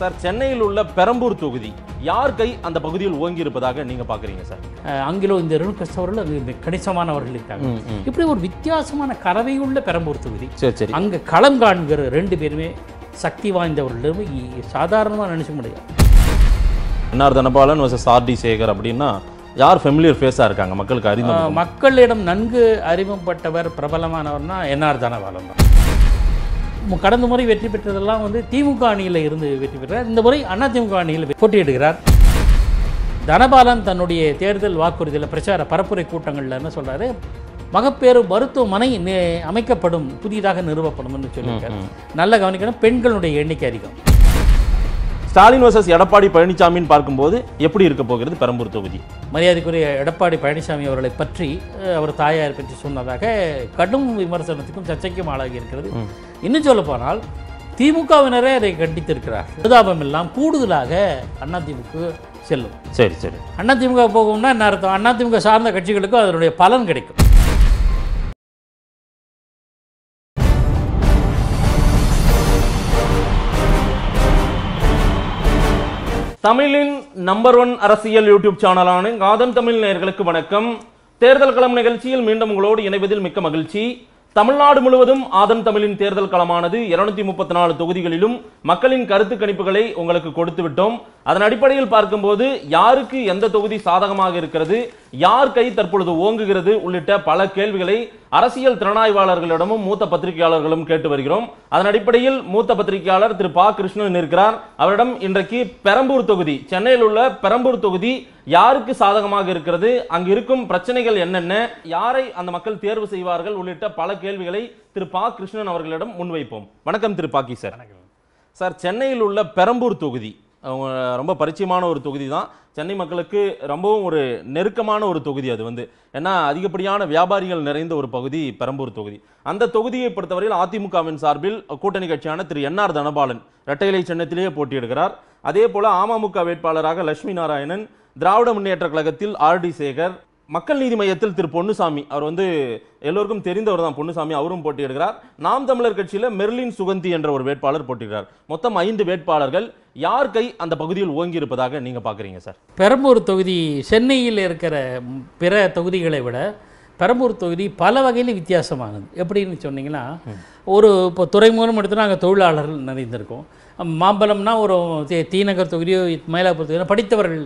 sir சென்னையில் உள்ள பெரம்பூர் தொகுதி யார் கை அந்த பகுதியில் ஓங்கி இருப்பதாக நீங்க பாக்குறீங்க சார் அங்கிலோ இந்த கிறிஸ்தவர்கள் கணிசமானவர்கள் இருக்காங்க இப்படி ஒரு வித்தியாசமான உள்ள பெரம்பூர் தொகுதி சரி சரி அங்க களம் காண்கிற ரெண்டு பேருமே சக்தி வாய்ந்தவர்கள் சாதாரணமாக நினைச்ச முடியாது NR Dhanapalan versus RD Sekar அப்படின்னா யார் ஃபெமிலியர் ஃபேஸாக இருக்காங்க மக்களுக்கு அறிமுகம் மக்களிடம் நன்கு அறிமுகப்பட்டவர் பிரபலமானவர்னா என்ஆர் தனபாலன் தான் கடந்த முறை வெற்றி பெற்றதெல்லாம் வந்து திமுக அணியில் இருந்து வெற்றி பெற்றார் இந்த முறை அதிமுக அணியில் போட்டியிடுகிறார் தனபாலன் தன்னுடைய தேர்தல் வாக்குறுதியில் பிரச்சார பரப்புரை கூட்டங்களில் என்ன சொல்கிறாரு மகப்பேறு மருத்துவமனை அமைக்கப்படும் புதிதாக நிறுவப்படும் சொல்லியிருக்காரு நல்ல கவனிக்கணும் பெண்களுடைய எண்ணிக்கை அதிகம் ஸ்டாலின் வர்சஸ் எடப்பாடி பழனிசாமின்னு பார்க்கும்போது எப்படி இருக்க போகிறது பெரம்பூர் தொகுதி மரியாதைக்குரிய எடப்பாடி பழனிசாமி அவர்களை பற்றி அவர் தாயார் பற்றி சொன்னதாக கடும் விமர்சனத்துக்கும் சர்ச்சைக்கும் ஆளாகி இருக்கிறது இன்னும் சொல்ல போனால் திமுகவினரே அதை கண்டித்திருக்கிறார் அனுதாபம் எல்லாம் கூடுதலாக அதிமுக செல்லும் சரி சரி அதிமுக போகும்னா என்ன அர்த்தம் அதிமுக சார்ந்த கட்சிகளுக்கும் அதனுடைய பலன் கிடைக்கும் தமிழின் நம்பர் ஒன் அரசியல் யூடியூப் சேனலான காதன் தமிழ் நேர்களுக்கு வணக்கம் தேர்தல் களம் நிகழ்ச்சியில் மீண்டும் உங்களோடு இணைவதில் மிக்க மகிழ்ச்சி தமிழ்நாடு முழுவதும் ஆதன் தமிழின் தேர்தல் களமானது இருநூத்தி முப்பத்தி நாலு தொகுதிகளிலும் மக்களின் கருத்து கணிப்புகளை உங்களுக்கு கொடுத்து விட்டோம் அதன் அடிப்படையில் பார்க்கும்போது யாருக்கு எந்த தொகுதி சாதகமாக இருக்கிறது யார் கை தற்பொழுது ஓங்குகிறது உள்ளிட்ட பல கேள்விகளை அரசியல் திறனாய்வாளர்களிடமும் மூத்த பத்திரிகையாளர்களும் கேட்டு வருகிறோம் அதன் அடிப்படையில் மூத்த பத்திரிகையாளர் திரு பா கிருஷ்ணன் இருக்கிறார் அவரிடம் இன்றைக்கு பெரம்பூர் தொகுதி சென்னையில் உள்ள பெரம்பூர் தொகுதி யாருக்கு சாதகமாக இருக்கிறது அங்கு இருக்கும் பிரச்சனைகள் என்னென்ன யாரை அந்த மக்கள் தேர்வு செய்வார்கள் உள்ளிட்ட பல கேள்விகளை திரு பா கிருஷ்ணன் அவர்களிடம் முன்வைப்போம் வணக்கம் திரு பாக்கி சார் சார் சென்னையில் உள்ள பெரம்பூர் தொகுதி அவங்க ரொம்ப பரிச்சயமான ஒரு தொகுதி தான் சென்னை மக்களுக்கு ரொம்பவும் ஒரு நெருக்கமான ஒரு தொகுதி அது வந்து ஏன்னா அதிகப்படியான வியாபாரிகள் நிறைந்த ஒரு பகுதி பெரம்பூர் தொகுதி அந்த தொகுதியை பொறுத்தவரையில் அதிமுகவின் சார்பில் கூட்டணி கட்சியான திரு என் ஆர் தனபாலன் இரட்டையிலை சின்னத்திலேயே போட்டியிடுகிறார் அதே போல அமமுக வேட்பாளராக லட்சுமி நாராயணன் திராவிட முன்னேற்ற கழகத்தில் ஆர் டி சேகர் மக்கள் நீதி மையத்தில் திரு பொன்னுசாமி அவர் வந்து எல்லோருக்கும் தெரிந்தவர் தான் பொன்னுசாமி அவரும் போட்டியிடுகிறார் நாம் தமிழர் கட்சியில் மெர்லின் சுகந்தி என்ற ஒரு வேட்பாளர் போட்டியிடுகிறார் மொத்தம் ஐந்து வேட்பாளர்கள் யார் கை அந்த பகுதியில் ஓங்கி இருப்பதாக நீங்கள் பார்க்குறீங்க சார் பெரம்பூர் தொகுதி சென்னையில் இருக்கிற பிற தொகுதிகளை விட பெரம்பூர் தொகுதி பல வகையில் வித்தியாசமாகுது எப்படின்னு சொன்னீங்கன்னா ஒரு இப்போ துறைமுகம் எடுத்து நாங்கள் தொழிலாளர்கள் நிறைந்திருக்கோம் மாம்பழம்னா ஒரு தீநகர் தொகுதியோ மயிலாப்பூர் தொகுதியோ படித்தவர்கள்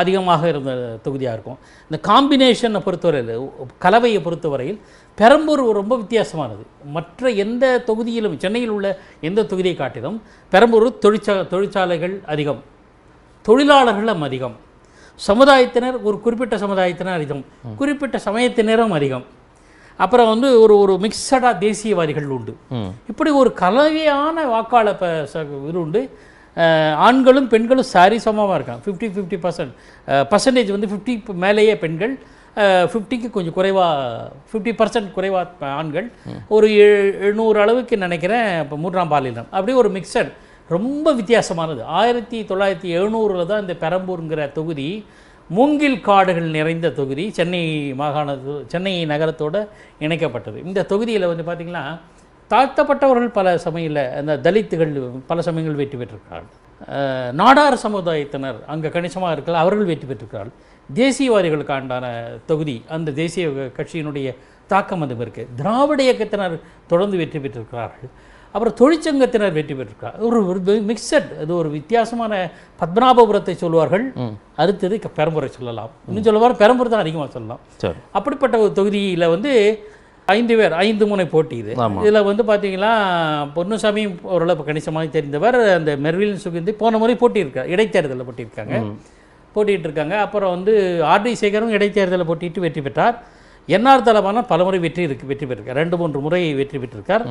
அதிகமாக இருந்த தொகுதியாக இருக்கும் இந்த காம்பினேஷனை பொறுத்தவரையில் கலவையை பொறுத்தவரையில் பெரம்பூர் ரொம்ப வித்தியாசமானது மற்ற எந்த தொகுதியிலும் சென்னையில் உள்ள எந்த தொகுதியை காட்டிலும் பெரம்பூர் தொழிற்சா தொழிற்சாலைகள் அதிகம் தொழிலாளர்களும் அதிகம் சமுதாயத்தினர் ஒரு குறிப்பிட்ட சமுதாயத்தினர் அதிகம் குறிப்பிட்ட சமயத்தினரும் அதிகம் அப்புறம் வந்து ஒரு ஒரு மிக்சடாக தேசியவாதிகள் உண்டு இப்படி ஒரு கலவையான வாக்காளர் இது உண்டு ஆண்களும் பெண்களும் சாரி சமமாக இருக்காங்க ஃபிஃப்டி ஃபிஃப்டி பர்சன்ட் பர்சன்டேஜ் வந்து ஃபிஃப்டி மேலேயே பெண்கள் ஃபிஃப்டிக்கு கொஞ்சம் குறைவாக ஃபிஃப்டி பர்சன்ட் குறைவாக ஆண்கள் ஒரு எழுநூறு அளவுக்கு நினைக்கிறேன் இப்போ மூன்றாம் பாலினம் அப்படியே ஒரு மிக்சர் ரொம்ப வித்தியாசமானது ஆயிரத்தி தொள்ளாயிரத்தி எழுநூறில் தான் இந்த பெரம்பூருங்கிற தொகுதி மூங்கில் காடுகள் நிறைந்த தொகுதி சென்னை மாகாண சென்னை நகரத்தோடு இணைக்கப்பட்டது இந்த தொகுதியில் வந்து பார்த்திங்கன்னா தாழ்த்தப்பட்டவர்கள் பல சமையல அந்த தலித்துகள் பல சமயங்கள் வெற்றி பெற்றிருக்கிறார்கள் நாடார் சமுதாயத்தினர் அங்கே கணிசமாக இருக்கலாம் அவர்கள் வெற்றி பெற்றிருக்கிறார்கள் தேசியவாதிகளுக்காண்டான தொகுதி அந்த தேசிய கட்சியினுடைய தாக்கம் அதுவும் இருக்குது திராவிட இயக்கத்தினர் தொடர்ந்து வெற்றி பெற்றிருக்கிறார்கள் அப்புறம் தொழிற்சங்கத்தினர் வெற்றி பெற்றிருக்கிறார் ஒரு மிக்சட் அது ஒரு வித்தியாசமான பத்மநாபபுரத்தை சொல்வார்கள் அடுத்தது பெரம்புரை சொல்லலாம் இன்னும் சொல்லுவார் பெரம்பூர் தான் அதிகமாக சொல்லலாம் அப்படிப்பட்ட ஒரு தொகுதியில் வந்து ஐந்து பேர் ஐந்து முனை போட்டி இது இதில் வந்து பார்த்தீங்கன்னா பொன்னுசாமி ஓரளவு கணிசமாக தெரிந்தவர் அந்த மெர்வில் சுகிந்தி போன முறை போட்டியிருக்கார் இடைத்தேர்தலில் போட்டியிருக்காங்க போட்டிகிட்டு இருக்காங்க அப்புறம் வந்து ஆர்டி சேகரும் இடைத்தேர்தலில் போட்டிட்டு வெற்றி பெற்றார் என்ஆர் பல பலமுறை வெற்றி இருக்கு வெற்றி பெற்றிருக்கார் ரெண்டு மூன்று முறை வெற்றி பெற்றிருக்கார்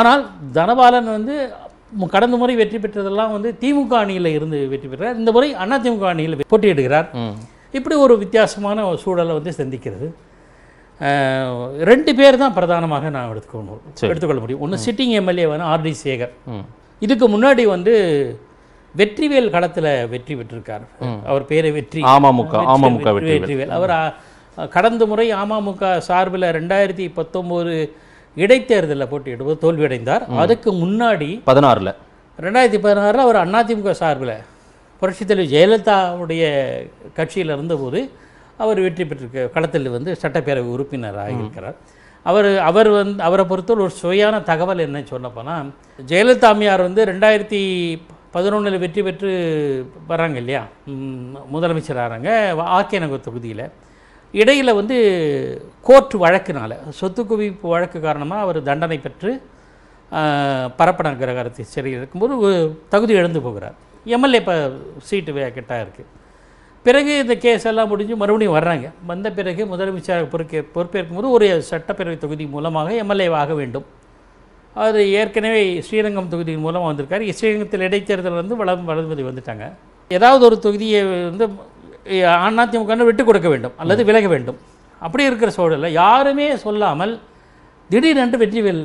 ஆனால் தனபாலன் வந்து கடந்த முறை வெற்றி பெற்றதெல்லாம் வந்து திமுக அணியில் இருந்து வெற்றி பெற்றார் இந்த முறை அதிமுக அணியில் போட்டியிடுகிறார் இப்படி ஒரு வித்தியாசமான சூழலை வந்து சந்திக்கிறது ரெண்டு பேர் தான் பிரதானமாக நான் எடுத்துக்கணும் எடுத்துக்கொள்ள முடியும் ஒன்று சிட்டிங் எம்எல்ஏ வந்து ஆர்டி சேகர் இதுக்கு முன்னாடி வந்து வெற்றிவேல் களத்தில் வெற்றி பெற்றிருக்கார் அவர் பேரை வெற்றி அமமுக அமமுக வெற்றிவேல் அவர் கடந்த முறை அமமுக சார்பில் ரெண்டாயிரத்தி பத்தொம்போது இடைத்தேர்தலில் போட்டியிடுவது தோல்வியடைந்தார் அதுக்கு முன்னாடி பதினாறில் ரெண்டாயிரத்தி பதினாறில் அவர் அதிமுக சார்பில் புரட்சித்தலைவர் ஜெயலலிதாவுடைய கட்சியில் இருந்தபோது அவர் வெற்றி பெற்றிருக்க களத்தில் வந்து சட்டப்பேரவை உறுப்பினராக இருக்கிறார் அவர் அவர் வந்து அவரை பொறுத்தவரை ஒரு சுவையான தகவல் என்ன சொன்னப்போனால் ஜெயலலிதா அம்மையார் வந்து ரெண்டாயிரத்தி பதினொன்றில் வெற்றி பெற்று வராங்க இல்லையா முதலமைச்சர் ஆகிறாங்க நகர் தொகுதியில் இடையில் வந்து கோர்ட் வழக்குனால சொத்து குவிப்பு வழக்கு காரணமாக அவர் தண்டனை பெற்று பரப்பன கிரகாரத்தை சிறையில் இருக்கும்போது தகுதி இழந்து போகிறார் எம்எல்ஏ இப்போ சீட்டு கெட்டாக இருக்குது பிறகு இந்த கேஸ் எல்லாம் முடிஞ்சு மறுபடியும் வர்றாங்க வந்த பிறகு முதலமைச்சராக பொறுப்பே பொறுப்பேற்கும் போது ஒரு சட்டப்பேரவை தொகுதி மூலமாக எம்எல்ஏ ஆக வேண்டும் அவர் ஏற்கனவே ஸ்ரீரங்கம் தொகுதியின் மூலமாக வந்திருக்கார் ஸ்ரீரங்கத்தில் இடைத்தேர்தல் வந்து வளம் வளர்ந்து வந்துட்டாங்க ஏதாவது ஒரு தொகுதியை வந்து அதிமுக விட்டு கொடுக்க வேண்டும் அல்லது விலக வேண்டும் அப்படி இருக்கிற சூழலில் யாருமே சொல்லாமல் திடீரென்று வெற்றிவேல்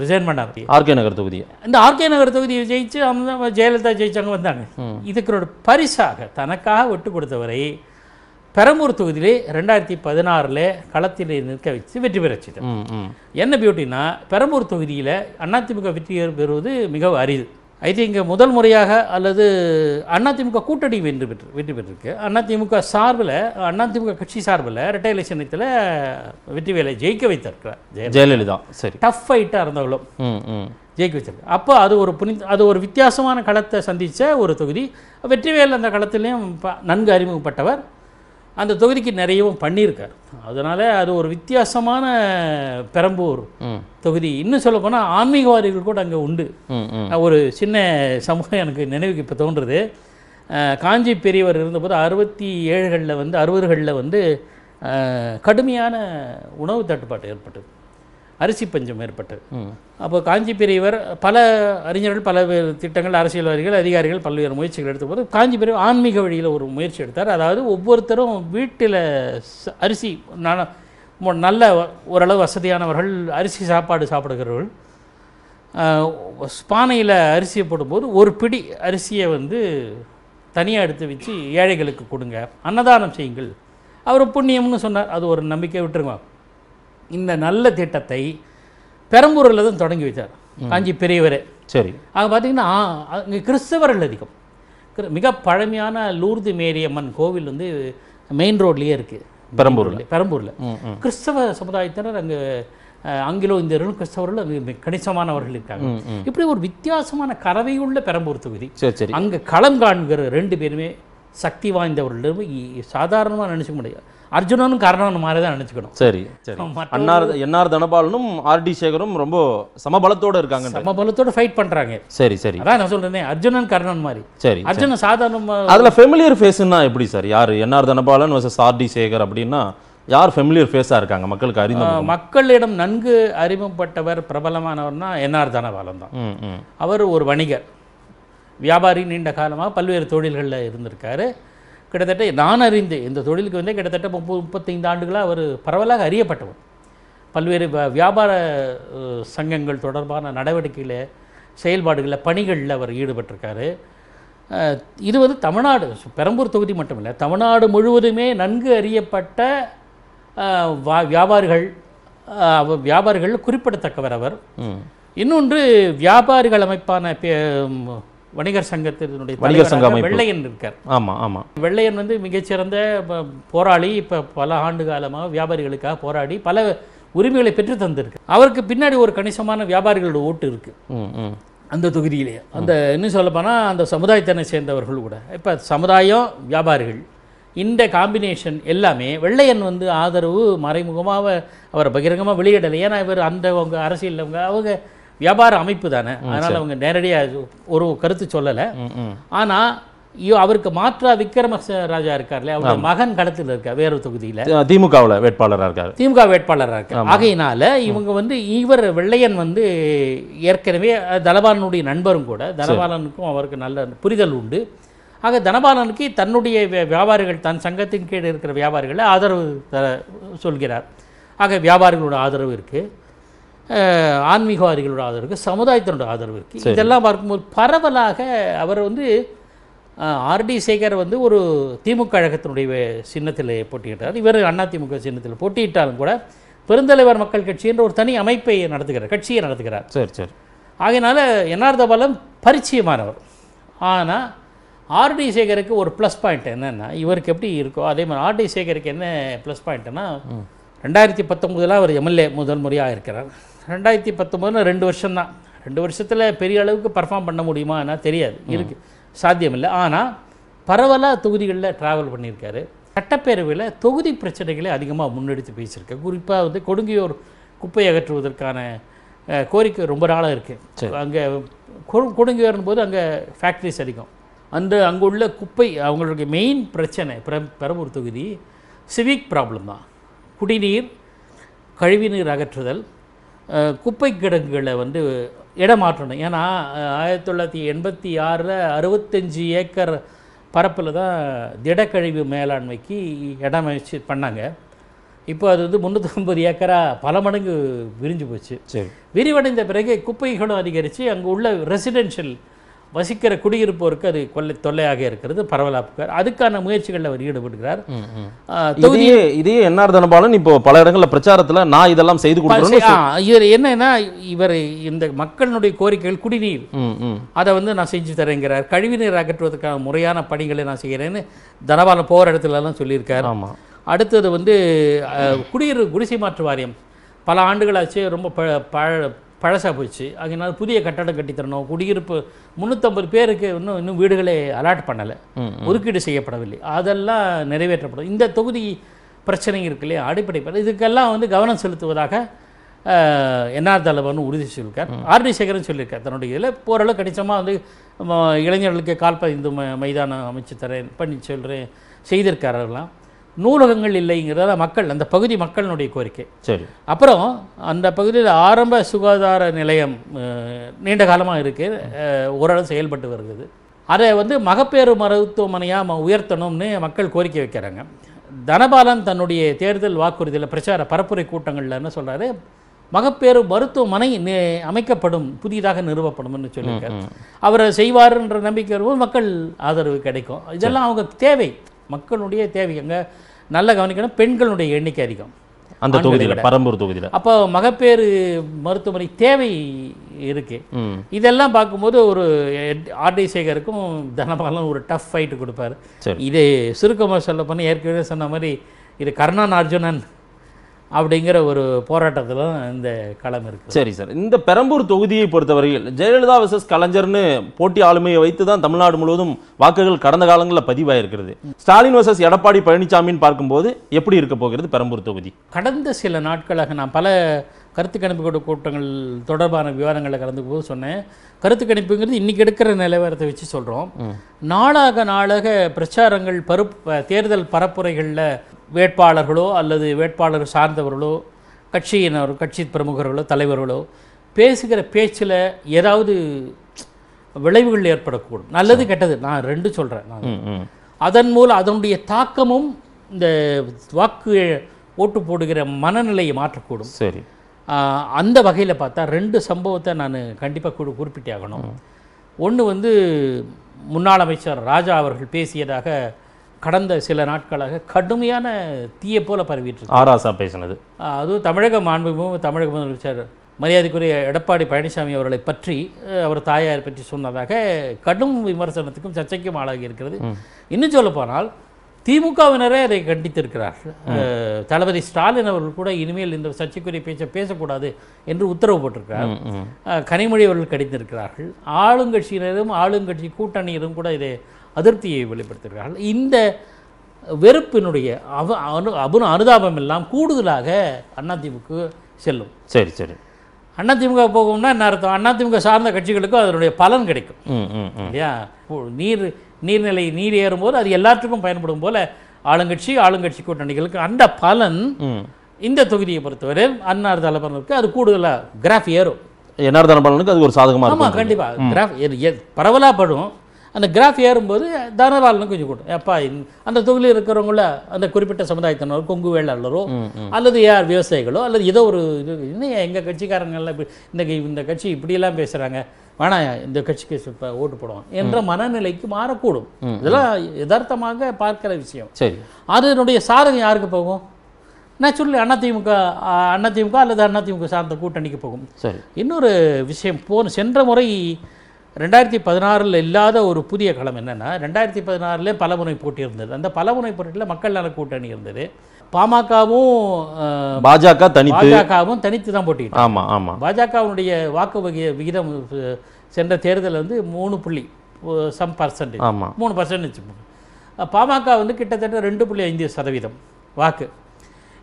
ரிசைன் பண்ணார் ஆர்கே நகர் தொகுதி இந்த ஆர்கே நகர் தொகுதியை ஜெயிச்சு அவங்க ஜெயலலிதா ஜெயிச்சவங்க வந்தாங்க இதுக்கு பரிசாக தனக்காக விட்டு கொடுத்தவரை பெரம்பூர் தொகுதியிலே ரெண்டாயிரத்தி பதினாறில் களத்தில் நிற்க வச்சு வெற்றி பெற வச்சுட்டேன் என்ன பியூட்டின்னா பெரம்பூர் தொகுதியில் அதிமுக வெற்றி பெறுவது மிகவும் அரிது ஐ திங்க் முதல் முறையாக அல்லது அதிமுக கூட்டணி வென்று பெற்று வெற்றி பெற்றிருக்கு அதிமுக சார்பில் அதிமுக கட்சி சார்பில் ரிட்டையர் சின்னத்தில் வெற்றி வேலை ஜெயிக்க வைத்திருக்கிறார் ஜெயலலிதா சரி டஃப் ஃபைட்டாக இருந்தாலும் ஜெயிக்க வச்சிருக்கு அப்போ அது ஒரு புனி அது ஒரு வித்தியாசமான களத்தை சந்தித்த ஒரு தொகுதி வெற்றிவேல் அந்த களத்திலையும் நன்கு அறிமுகப்பட்டவர் அந்த தொகுதிக்கு நிறையவும் பண்ணியிருக்கார் அதனால் அது ஒரு வித்தியாசமான பெரம்பூர் தொகுதி இன்னும் சொல்ல போனால் ஆன்மீகவாதிகள் கூட அங்கே உண்டு ஒரு சின்ன சமூகம் எனக்கு நினைவுக்கு இப்போ தோன்றுறது காஞ்சி பெரியவர் இருந்தபோது அறுபத்தி ஏழுகளில் வந்து அறுபதுகளில் வந்து கடுமையான உணவு தட்டுப்பாடு ஏற்பட்டது அரிசி பஞ்சம் ஏற்பட்டது அப்போ காஞ்சி பெரியவர் பல அறிஞர்கள் பல திட்டங்கள் அரசியல்வாதிகள் அதிகாரிகள் பல்வேறு முயற்சிகள் போது காஞ்சி பெரியவர் ஆன்மீக வழியில் ஒரு முயற்சி எடுத்தார் அதாவது ஒவ்வொருத்தரும் வீட்டில் அரிசி நல்ல ஓரளவு வசதியானவர்கள் அரிசி சாப்பாடு சாப்பிடுகிறவர்கள் பானையில் அரிசியை போடும்போது ஒரு பிடி அரிசியை வந்து தனியாக எடுத்து வச்சு ஏழைகளுக்கு கொடுங்க அன்னதானம் செய்யுங்கள் அவர் புண்ணியம்னு சொன்னார் அது ஒரு நம்பிக்கை விட்டுருங்க இந்த நல்ல திட்டத்தை பெரம்பூரில் தான் தொடங்கி வைத்தார் காஞ்சி பெரியவர் சரி அங்கே பார்த்தீங்கன்னா இங்கே கிறிஸ்தவர்கள் அதிகம் மிக பழமையான லூர்து மேரியம்மன் கோவில் வந்து மெயின் ரோட்லேயே இருக்குது பெரம்பூரில் பெரம்பூரில் கிறிஸ்தவ சமுதாயத்தினர் அங்கே ஆங்கிலோ இந்தியர்களும் கிறிஸ்தவர்கள் அங்கே கணிசமானவர்கள் இருக்காங்க இப்படி ஒரு வித்தியாசமான கலவையுள்ள பெரம்பூர் தொகுதி சரி அங்கே களம் காண்கிற ரெண்டு பேருமே சக்தி வாய்ந்தவர்களிடம் சாதாரணமாக நினச்சிக்க முடியாது அர்ஜுனனும் காரணம் மாதிரி தான் நினச்சிக்கணும் சரி சரி அன்னார் என்ஆர் தனபாலனும் ஆர்டி சேகரும் ரொம்ப சமபலத்தோடு இருக்காங்க சமபலத்தோடு ஃபைட் பண்ணுறாங்க சரி சரி அதான் நான் சொல்கிறேன் அர்ஜுனன் கர்ணன் மாதிரி சரி அர்ஜுனன் சாதாரணமாக அதில் ஃபெமிலியர் ஃபேஸ்னா எப்படி சார் யார் NR Dhanapalan versus RD Sekar அப்படின்னா யார் ஃபெமிலியர் ஃபேஸாக இருக்காங்க மக்களுக்கு அறிந்த மக்களிடம் நன்கு அறிமுகப்பட்டவர் பிரபலமானவர்னா என்ஆர் தனபாலன் தான் அவர் ஒரு வணிகர் வியாபாரி நீண்ட காலமாக பல்வேறு தொழில்களில் இருந்திருக்காரு கிட்டத்தட்ட நான் அறிந்து இந்த தொழிலுக்கு வந்து கிட்டத்தட்ட முப்பது முப்பத்தைந்து ஆண்டுகளாக அவர் பரவலாக அறியப்பட்டவர் பல்வேறு வியாபார சங்கங்கள் தொடர்பான நடவடிக்கையில் செயல்பாடுகளில் பணிகளில் அவர் ஈடுபட்டிருக்காரு இது வந்து தமிழ்நாடு பெரம்பூர் தொகுதி மட்டுமில்லை தமிழ்நாடு முழுவதுமே நன்கு அறியப்பட்ட வா வியாபாரிகள் வியாபாரிகள் குறிப்பிடத்தக்கவர் அவர் இன்னொன்று வியாபாரிகள் அமைப்பான வணிகர் சங்கத்தினுடைய வணிகர் சங்க வெள்ளையன் இருக்கார் ஆமாம் ஆமாம் வெள்ளையன் வந்து மிகச்சிறந்த போராளி இப்போ பல ஆண்டு காலமாக வியாபாரிகளுக்காக போராடி பல உரிமைகளை பெற்று தந்திருக்கு அவருக்கு பின்னாடி ஒரு கணிசமான வியாபாரிகளோட ஓட்டு இருக்கு அந்த தொகுதியிலேயே அந்த இன்னும் சொல்லப்போனால் அந்த சமுதாயத்தினை சேர்ந்தவர்கள் கூட இப்போ சமுதாயம் வியாபாரிகள் இந்த காம்பினேஷன் எல்லாமே வெள்ளையன் வந்து ஆதரவு மறைமுகமாக அவரை பகிரங்கமாக வெளியிடலை ஏன்னா இவர் அந்தவங்க அவங்க அரசியல் அவங்க வியாபார அமைப்பு தானே அதனால் அவங்க நேரடியாக ஒரு கருத்து சொல்லலை ஆனால் ஐயோ அவருக்கு மாற்றா விக்ரம ராஜா இருக்கார்லே அவருடைய மகன் களத்தில் இருக்கார் வேறு தொகுதியில் திமுகவில் வேட்பாளராக இருக்கார் திமுக வேட்பாளராக இருக்கார் ஆகையினால இவங்க வந்து இவர் வெள்ளையன் வந்து ஏற்கனவே தனபாலனுடைய நண்பரும் கூட தனபாலனுக்கும் அவருக்கு நல்ல புரிதல் உண்டு ஆக தனபாலனுக்கு தன்னுடைய வியாபாரிகள் தன் சங்கத்தின் கீழ் இருக்கிற வியாபாரிகளை ஆதரவு சொல்கிறார் ஆக வியாபாரிகளோட ஆதரவு இருக்குது ஆன்மீகவாதிகளோட ஆதரவு இருக்குது சமுதாயத்தினோட ஆதரவு இருக்குது இதெல்லாம் பார்க்கும்போது பரவலாக அவர் வந்து ஆர்டி சேகர் வந்து ஒரு திமுக கழகத்தினுடைய சின்னத்தில் போட்டியிட்டார் இவர் அண்ணா திமுக சின்னத்தில் போட்டியிட்டாலும் கூட பெருந்தலைவர் மக்கள் கட்சி என்ற ஒரு தனி அமைப்பை நடத்துகிறார் கட்சியை நடத்துகிறார் சரி சரி ஆகையினால என்ஆர் தபாலம் பரிச்சயமானவர் ஆனால் ஆர்டி சேகருக்கு ஒரு ப்ளஸ் பாயிண்ட் என்னென்னா இவருக்கு எப்படி இருக்கோ அதே மாதிரி ஆர்டி சேகருக்கு என்ன ப்ளஸ் பாயிண்ட்னா ரெண்டாயிரத்தி பத்தொம்போதில் அவர் எம்எல்ஏ முதல் முறையாக இருக்கிறார் ரெண்டாயிரத்தி பத்தொம்போதில் ரெண்டு வருஷம் தான் ரெண்டு வருஷத்தில் பெரிய அளவுக்கு பர்ஃபார்ம் பண்ண முடியுமா என்ன தெரியாது இருக்குது சாத்தியமில்லை ஆனால் பரவலாக தொகுதிகளில் ட்ராவல் பண்ணியிருக்காரு சட்டப்பேரவையில் தொகுதி பிரச்சனைகளை அதிகமாக முன்னெடுத்து பேசியிருக்காரு குறிப்பாக வந்து கொடுங்கையோர் குப்பை அகற்றுவதற்கான கோரிக்கை ரொம்ப நாளாக இருக்குது அங்கே கொடுங்கி போது அங்கே ஃபேக்ட்ரிஸ் அதிகம் அந்த அங்கே உள்ள குப்பை அவங்களுடைய மெயின் பிரச்சனை பெர பெரம்பூர் தொகுதி சிவிக் ப்ராப்ளம் தான் குடிநீர் கழிவுநீர் அகற்றுதல் குப்பை கிடங்குகளை வந்து இடமாற்றணும் ஏன்னா ஆயிரத்தி தொள்ளாயிரத்தி எண்பத்தி ஆறில் அறுபத்தஞ்சி ஏக்கர் பரப்பில் தான் திடக்கழிவு மேலாண்மைக்கு இடமமைச்சு பண்ணாங்க இப்போ அது வந்து முந்நூற்றம்பது ஏக்கராக பல மடங்கு விரிஞ்சு போச்சு சரி விரிவடைந்த பிறகு குப்பைகளும் அதிகரித்து அங்கே உள்ள ரெசிடென்ஷியல் வசிக்கிற குடியிருப்போருக்கு அது கொள்ளை தொல்லையாக இருக்கிறது பரவலாக அதுக்கான முயற்சிகளில் அவர் ஈடுபடுகிறார் தொகுதியே இதையே என்ஆர் தனபாலன் இப்போ பல இடங்களில் பிரச்சாரத்தில் நான் இதெல்லாம் செய்து கொடுக்குறேன் இவர் என்னன்னா இவர் இந்த மக்களுடைய கோரிக்கைகள் குடிநீர் அதை வந்து நான் செஞ்சு தரேங்கிறார் கழிவுநீர் அகற்றுவதற்கான முறையான பணிகளை நான் செய்கிறேன்னு தனபாலன் போகிற இடத்துலலாம் சொல்லியிருக்காரு ஆமாம் அடுத்தது வந்து குடியிரு குடிசை மாற்று வாரியம் பல ஆண்டுகளாச்சு ரொம்ப ப பழசாக போச்சு அதனால் புதிய கட்டடம் கட்டித்தரணும் குடியிருப்பு முந்நூற்றம்பது பேருக்கு இன்னும் இன்னும் வீடுகளை அலாட் பண்ணலை ஒதுக்கீடு செய்யப்படவில்லை அதெல்லாம் நிறைவேற்றப்படும் இந்த தொகுதி பிரச்சனை இருக்கு இல்லையா அடிப்படை இதுக்கெல்லாம் வந்து கவனம் செலுத்துவதாக என்ஆர் தலைவர் உறுதி சொல்லியிருக்கார் ஆர்டி சேகரன் சொல்லியிருக்கார் தன்னுடைய இதில் ஓரளவு கணிசமாக வந்து இளைஞர்களுக்கு கால்பந்து மைதானம் அமைச்சு தரேன் பண்ணி சொல்கிறேன் செய்திருக்காரெல்லாம் நூலகங்கள் இல்லைங்கிறத மக்கள் அந்த பகுதி மக்களினுடைய கோரிக்கை சரி அப்புறம் அந்த பகுதியில் ஆரம்ப சுகாதார நிலையம் நீண்ட காலமாக இருக்குது ஓரளவு செயல்பட்டு வருகிறது அதை வந்து மகப்பேறு மருத்துவமனையாக உயர்த்தணும்னு மக்கள் கோரிக்கை வைக்கிறாங்க தனபாலன் தன்னுடைய தேர்தல் வாக்குறுதியில் பிரச்சார பரப்புரை கூட்டங்களில் என்ன சொல்கிறாரு மகப்பேறு மருத்துவமனை அமைக்கப்படும் புதிதாக நிறுவப்படும்னு சொல்லியிருக்காரு அவரை செய்வார்ன்ற நம்பிக்கை மக்கள் ஆதரவு கிடைக்கும் இதெல்லாம் அவங்க தேவை மக்களுடைய தேவை அங்கே நல்லா கவனிக்கணும் பெண்களுடைய எண்ணிக்கை அதிகம் அந்த தொகுதியில் பரம்பூர் தொகுதியில் அப்போ மகப்பேறு மருத்துவமனை தேவை இருக்கு இதெல்லாம் பார்க்கும்போது ஒரு ஆர்டி சேகருக்கும் தனபாலும் ஒரு டஃப் ஃபைட்டு கொடுப்பாரு இது சுருக்கமாக சொல்ல போனால் ஏற்கனவே சொன்ன மாதிரி இது கர்ணான் அர்ஜுனன் அப்படிங்கிற ஒரு போராட்டத்தில் இந்த களம் இருக்குது சரி சார் இந்த பெரம்பூர் தொகுதியை பொறுத்தவரையில் ஜெயலலிதா விசஸ் கலைஞர்னு போட்டி ஆளுமையை வைத்து தான் தமிழ்நாடு முழுவதும் வாக்குகள் கடந்த காலங்களில் பதிவாயிருக்கிறது ஸ்டாலின் வர்சஸ் எடப்பாடி பழனிசாமின்னு பார்க்கும்போது எப்படி இருக்க போகிறது பெரம்பூர் தொகுதி கடந்த சில நாட்களாக நான் பல கருத்து கணிப்பு கூட்டங்கள் தொடர்பான விவாதங்களில் கலந்து போது சொன்னேன் கருத்து கணிப்புங்கிறது இன்றைக்கி எடுக்கிற நிலவரத்தை வச்சு சொல்கிறோம் நாளாக நாளாக பிரச்சாரங்கள் பருப்பு தேர்தல் பரப்புரைகளில் வேட்பாளர்களோ அல்லது வேட்பாளர் சார்ந்தவர்களோ கட்சியினர் கட்சி பிரமுகர்களோ தலைவர்களோ பேசுகிற பேச்சில் ஏதாவது விளைவுகள் ஏற்படக்கூடும் நல்லது கெட்டது நான் ரெண்டு சொல்கிறேன் நான் அதன் மூலம் அதனுடைய தாக்கமும் இந்த வாக்கு ஓட்டு போடுகிற மனநிலையை மாற்றக்கூடும் சரி அந்த வகையில் பார்த்தா ரெண்டு சம்பவத்தை நான் கண்டிப்பாக கு குறிப்பிட்டே ஆகணும் ஒன்று வந்து முன்னாள் அமைச்சர் ராஜா அவர்கள் பேசியதாக கடந்த சில நாட்களாக கடுமையான தீயை போல பரவிட்டு ஆராசா பேசினது அதுவும் தமிழக மாண்புமும் தமிழக முதலமைச்சர் மரியாதைக்குரிய எடப்பாடி பழனிசாமி அவர்களை பற்றி அவர் தாயார் பற்றி சொன்னதாக கடும் விமர்சனத்துக்கும் சர்ச்சைக்கும் ஆளாகி இருக்கிறது இன்னும் சொல்லப்போனால் திமுகவினரே அதை கண்டித்திருக்கிறார்கள் தளபதி ஸ்டாலின் அவர்கள் கூட இனிமேல் இந்த சர்ச்சைக்குரிய பேச்சை பேசக்கூடாது என்று உத்தரவு போட்டிருக்கிறார் கனிமொழி அவர்கள் கடித்திருக்கிறார்கள் ஆளுங்கட்சியினரும் ஆளுங்கட்சி கூட்டணியிலும் கூட இதை அதிருப்தியை வெளிப்படுத்திருக்கிறார்கள் இந்த வெறுப்பினுடைய அவ அனு அபுன அனுதாபம் எல்லாம் கூடுதலாக அதிமுக செல்லும் சரி சரி அதிமுக போகும்னா என்ன அர்த்தம் அதிமுக சார்ந்த கட்சிகளுக்கும் அதனுடைய பலன் கிடைக்கும் இல்லையா நீர் நீர்நிலை நீர் ஏறும்போது அது எல்லாத்துக்கும் பயன்படும் போல ஆளுங்கட்சி ஆளுங்கட்சி கூட்டணிகளுக்கு அந்த பலன் இந்த தொகுதியை பொறுத்தவரை அன்னார் தலபலனுக்கு அது கூடுதலாக கிராஃப் ஏறும் என்ஆர் தனபாலனுக்கு அது ஒரு சாதகமாக ஆமாம் கண்டிப்பாக கிராஃப் பரவலாக படும் அந்த கிராஃப் ஏறும்போது தனபாலனுக்கு கொஞ்சம் கூடும் எப்பா அந்த தொகுதியில் இருக்கிறவங்கள அந்த குறிப்பிட்ட சமுதாயத்தினரோ கொங்கு வேளாளரோ அல்லது யார் விவசாயிகளோ அல்லது ஏதோ ஒரு இது இன்னும் எங்கள் கட்சிக்காரங்கள்லாம் இந்த இந்த கட்சி இப்படியெல்லாம் பேசுகிறாங்க வேணா இந்த கட்சிக்கு இப்போ ஓட்டு போடுவோம் என்ற மனநிலைக்கு மாறக்கூடும் இதெல்லாம் யதார்த்தமாக பார்க்கிற விஷயம் சரி அதனுடைய சாரம் யாருக்கு போகும் நேச்சுரலி அதிமுக அதிமுக அல்லது அதிமுக சார்ந்த கூட்டணிக்கு போகும் சரி இன்னொரு விஷயம் போன சென்ற முறை ரெண்டாயிரத்தி பதினாறில் இல்லாத ஒரு புதிய களம் என்னென்னா ரெண்டாயிரத்தி பதினாறுலேயே பலமுனை போட்டி இருந்தது அந்த பலமுனை போட்டியில் மக்கள் நல கூட்டணி இருந்தது பாமகவும் பாஜக தனித்து பாஜகவும் தனித்து தான் போட்டிட்டு ஆமாம் ஆமாம் பாஜகவுடைய வாக்கு வகி விகிதம் சென்ற தேர்தலில் வந்து மூணு புள்ளி சம் பர்சன்டேஜ் ஆமாம் மூணு பர்சன்டேஜ் பாமக வந்து கிட்டத்தட்ட ரெண்டு புள்ளி ஐந்து சதவீதம் வாக்கு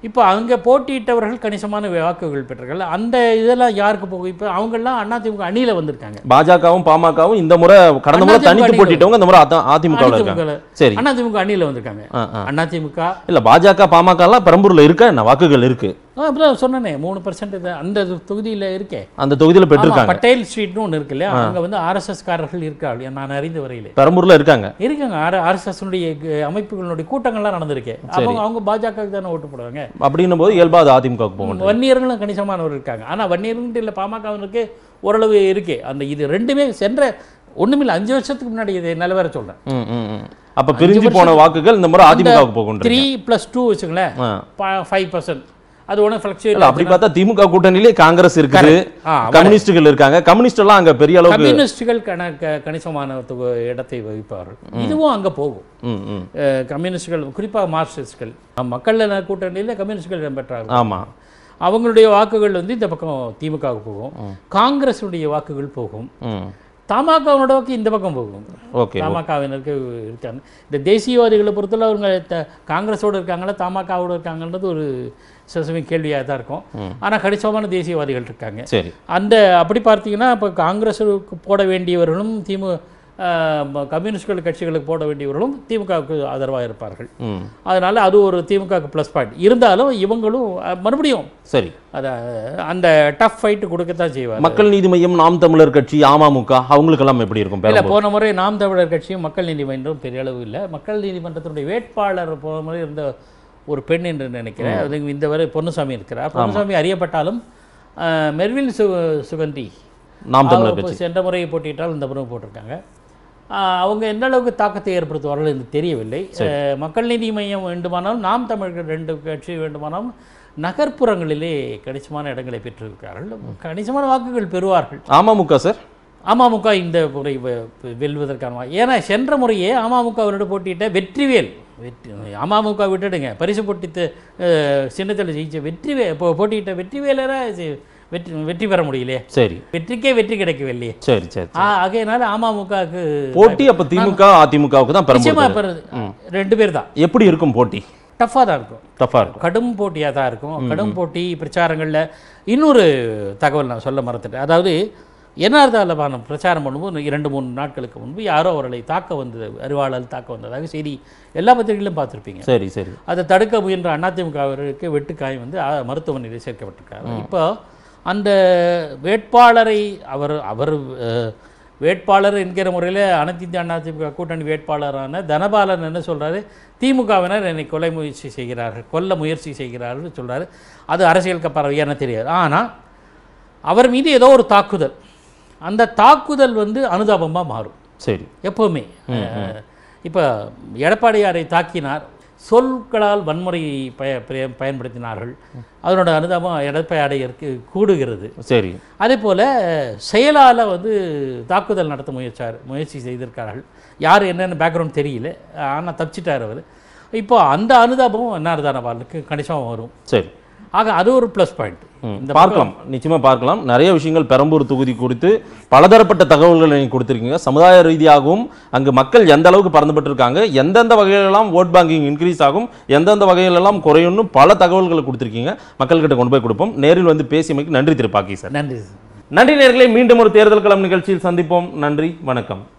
இப்போ அங்கே போட்டியிட்டவர்கள் கணிசமான வாக்குகள் பெற்றார்கள் அந்த இதெல்லாம் யாருக்கு போகும் இப்போ அவங்கெல்லாம் திமுக அணியில் வந்திருக்காங்க பாஜகவும் பாமகவும் இந்த முறை கடந்த முறை தனித்து போட்டிட்டவங்க இந்த முறை அதிமுக சரி அண்ணா திமுக அணியில் வந்திருக்காங்க அதிமுக இல்லை பாஜக பாமகலாம் பெரம்பூரில் இருக்க என்ன வாக்குகள் இருக்குது அப்புறம் சொன்னேனே மூணு பர்சன்ட் அந்த தொகுதியில் இருக்கே அந்த தொகுதியில் பெற்றிருக்காங்க பட்டேல் ஸ்ட்ரீட்னு ஒன்று இருக்கு இல்லையா அங்கே வந்து ஆர்எஸ்எஸ்காரர்கள் இருக்கா நான் அறிந்த வரையில் பெரம்பூரில் இருக்காங்க இருக்காங்க ஆர் ஆர்எஸ்எஸ்னுடைய அமைப்புகளுடைய கூட்டங்கள்லாம் நடந்திருக்கு அவங்க அவங்க பாஜகவுக்கு தானே ஓட்டு போடுவாங்க அப்படின்னும் போது இயல்பாக அது அதிமுக வன்னியர்களும் கணிசமானவர் இருக்காங்க ஆனால் வன்னியர்கள் இல்லை பாமகவனுக்கு ஓரளவு இருக்கு அந்த இது ரெண்டுமே சென்ற ஒன்றுமில்லை அஞ்சு வருஷத்துக்கு முன்னாடி இதை நிலவர சொல்கிறேன் அப்போ பிரிஞ்சு போன வாக்குகள் இந்த முறை அதிமுகவுக்கு போகும் த்ரீ ப்ளஸ் டூ வச்சுங்களேன் ஃபைவ் பர்சன்ட் அது ஒன்றும் ஃப்ளக்சுவேட் அப்படி பார்த்தா திமுக கூட்டணியிலே காங்கிரஸ் இருக்குது கம்யூனிஸ்டுகள் இருக்காங்க கம்யூனிஸ்ட் எல்லாம் அங்கே பெரிய அளவுக்கு கம்யூனிஸ்டுகள் கணக்க கணிசமான இடத்தை வகிப்பார்கள் இதுவும் அங்கே போகும் கம்யூனிஸ்டுகள் குறிப்பாக மார்க்சிஸ்டுகள் மக்கள் கூட்டணியில் கம்யூனிஸ்டுகள் இடம்பெற்றார்கள் ஆமாம் அவங்களுடைய வாக்குகள் வந்து இந்த பக்கம் திமுக போகும் காங்கிரஸுடைய வாக்குகள் போகும் தமாகவனோட வாக்கு இந்த பக்கம் போகும் தமாகவினருக்கு இருக்காங்க இந்த தேசியவாதிகளை பொறுத்தவரை அவங்க காங்கிரஸோடு இருக்காங்களா தமாகவோடு இருக்காங்கன்றது ஒரு சசமயம் கேள்வியாக தான் இருக்கும் ஆனால் கணிசமான தேசியவாதிகள் இருக்காங்க சரி அந்த அப்படி பார்த்தீங்கன்னா இப்போ காங்கிரஸுக்கு போட வேண்டியவர்களும் திமுக கம்யூனிஸ்ட்கள் கட்சிகளுக்கு போட வேண்டியவர்களும் திமுகவுக்கு ஆதரவாக இருப்பார்கள் அதனால அது ஒரு திமுகவுக்கு ப்ளஸ் பாயிண்ட் இருந்தாலும் இவங்களும் மறுபடியும் சரி அந்த டஃப் ஃபைட் கொடுக்கத்தான் செய்வாங்க மக்கள் நீதி மையம் நாம் தமிழர் கட்சி அமமுக அவங்களுக்கெல்லாம் எப்படி இருக்கும் இல்லை போன முறை நாம் தமிழர் கட்சியும் மக்கள் நீதிமன்றம் பெரிய அளவு இல்லை மக்கள் நீதிமன்றத்தினுடைய வேட்பாளர் போன முறை இருந்த ஒரு பெண் என்று நினைக்கிறேன் அது இந்த வரை பொன்னுசாமி இருக்கிறார் பொன்னுசாமி அறியப்பட்டாலும் மெர்வில் சு சுகந்தி நாம் சென்ற முறையை போட்டிட்டால் இந்த முறை போட்டிருக்காங்க அவங்க எந்த அளவுக்கு தாக்கத்தை ஏற்படுத்துவார்கள் என்று தெரியவில்லை மக்கள் நீதி மையம் வேண்டுமானாலும் நாம் தமிழர்கள் ரெண்டு கட்சி வேண்டுமானாலும் நகர்ப்புறங்களிலே கணிசமான இடங்களை பெற்றிருக்கிறார்கள் கணிசமான வாக்குகள் பெறுவார்கள் அமமுக முக்கா சார் அமமுக இந்த முறை வெல்வதற்கான ஏன்னா சென்ற முறையே அமமுக அவரோட போட்டியிட்ட வெற்றிவேல் வெற்றி அமமுக விட்டுடுங்க பரிசு போட்டித்து சின்னத்தில் ஜெயிச்ச வெற்றி இப்போ போட்டியிட்ட வெற்றிவேலரை வெற்றி வெற்றி பெற முடியலையே சரி வெற்றிக்கே வெற்றி கிடைக்கவில்லையே சரி சரி ஆகையினால அமமுகவுக்கு போட்டி அப்போ திமுக அதிமுகவுக்கு தான் பரிசுமா பெறுது ரெண்டு பேர் தான் எப்படி இருக்கும் போட்டி டஃப்பாக தான் இருக்கும் டஃப்பாக இருக்கும் கடும் போட்டியாக தான் இருக்கும் கடும் போட்டி பிரச்சாரங்களில் இன்னொரு தகவல் நான் சொல்ல மறந்துட்டேன் அதாவது என்ஆர்தாலபானம் பிரச்சாரம் பண்ணும்போது இரண்டு மூணு நாட்களுக்கு முன்பு யாரோ அவர்களை தாக்க வந்தது அறிவாளர் தாக்க வந்ததாக சரி எல்லா பத்திரிகைகளும் பார்த்துருப்பீங்க சரி சரி அதை தடுக்க முயன்ற அதிமுகவிற்கு வெட்டுக்காய் வந்து மருத்துவமனையில் சேர்க்கப்பட்டிருக்காரு இப்போ அந்த வேட்பாளரை அவர் அவர் வேட்பாளர் என்கிற முறையில் அனைத்து இந்திய அதிமுக கூட்டணி வேட்பாளரான தனபாலன் என்ன சொல்கிறாரு திமுகவினர் என்னை கொலை முயற்சி செய்கிறார்கள் கொல்ல முயற்சி செய்கிறார்கள் சொல்கிறாரு அது அரசியலுக்கு பரவியான தெரியாது ஆனால் அவர் மீது ஏதோ ஒரு தாக்குதல் அந்த தாக்குதல் வந்து அனுதாபமாக மாறும் சரி எப்போவுமே இப்போ எடப்பாடியாரை தாக்கினார் சொற்களால் வன்முறையை பய பயன்படுத்தினார்கள் அதனோட அனுதாபம் இடப்பயாடையருக்கு கூடுகிறது சரி அதே போல் செயலால் வந்து தாக்குதல் நடத்த முயற்சார் முயற்சி செய்திருக்கார்கள் யார் என்னென்னு பேக்ரவுண்ட் தெரியல ஆனால் தப்பிச்சிட்டார் அவர் இப்போ அந்த அனுதாபம் என்ஆர் வாழ்க்கை கணிசமாக வரும் சரி ஆக அது ஒரு ப்ளஸ் பாயிண்ட் பார்க்கலாம் நிச்சயமாக பார்க்கலாம் நிறைய விஷயங்கள் பெரம்பூர் தொகுதி குறித்து பலதரப்பட்ட தகவல்கள் நீங்கள் கொடுத்துருக்கீங்க சமுதாய ரீதியாகவும் அங்கு மக்கள் எந்த அளவுக்கு இருக்காங்க எந்தெந்த வகையிலெல்லாம் ஓட் பேங்கிங் இன்க்ரீஸ் ஆகும் எந்தெந்த வகையிலெல்லாம் குறையும்னு பல தகவல்களை கொடுத்துருக்கீங்க மக்கள்கிட்ட கொண்டு போய் கொடுப்போம் நேரில் வந்து பேசியமைக்கு நன்றி திருப்பாக்கி சார் நன்றி நன்றி நேர்களை மீண்டும் ஒரு தேர்தல் களம் நிகழ்ச்சியில் சந்திப்போம் நன்றி வணக்கம்